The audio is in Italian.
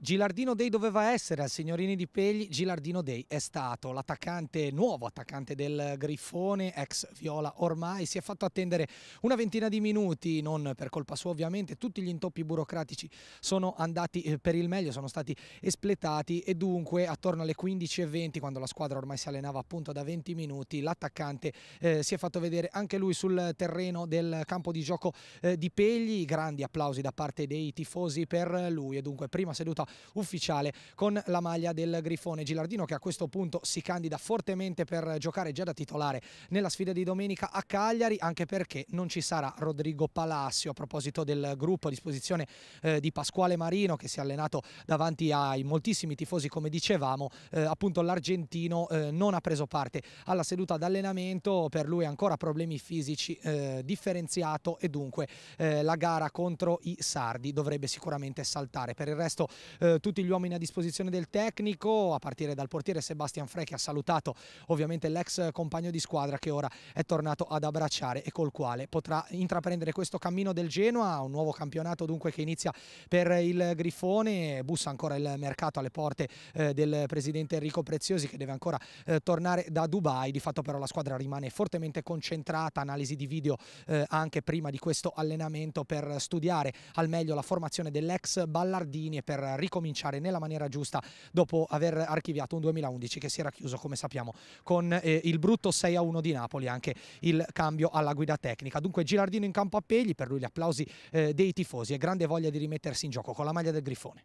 Gilardino Day doveva essere al Signorini di Pegli, Gilardino Day è stato l'attaccante, nuovo attaccante del Grifone, ex Viola ormai, si è fatto attendere una ventina di minuti, non per colpa sua ovviamente, tutti gli intoppi burocratici sono andati eh, per il meglio, sono stati espletati e dunque attorno alle 15.20 quando la squadra ormai si allenava appunto da 20 minuti, l'attaccante eh, si è fatto vedere anche lui sul terreno del campo di gioco eh, di Pegli, grandi applausi da parte dei tifosi per lui e dunque prima seduta ufficiale con la maglia del Grifone. Gilardino che a questo punto si candida fortemente per giocare già da titolare nella sfida di domenica a Cagliari, anche perché non ci sarà Rodrigo Palacio. A proposito del gruppo a disposizione eh, di Pasquale Marino che si è allenato davanti ai moltissimi tifosi come dicevamo, eh, appunto l'argentino eh, non ha preso parte alla seduta d'allenamento, per lui ancora problemi fisici eh, differenziato e dunque eh, la gara contro i Sardi dovrebbe sicuramente saltare. Per il resto eh, tutti gli uomini a disposizione del tecnico, a partire dal portiere Sebastian Frey che ha salutato ovviamente l'ex compagno di squadra che ora è tornato ad abbracciare e col quale potrà intraprendere questo cammino del Genoa, un nuovo campionato dunque che inizia per il Grifone, bussa ancora il mercato alle porte eh, del presidente Enrico Preziosi che deve ancora eh, tornare da Dubai, di fatto però la squadra rimane fortemente concentrata, analisi di video eh, anche prima di questo allenamento per studiare al meglio la formazione dell'ex Ballardini e per ricordare ricominciare nella maniera giusta dopo aver archiviato un 2011 che si era chiuso, come sappiamo, con eh, il brutto 6-1 a di Napoli, anche il cambio alla guida tecnica. Dunque Girardino in campo a Pegli, per lui gli applausi eh, dei tifosi e grande voglia di rimettersi in gioco con la maglia del Grifone.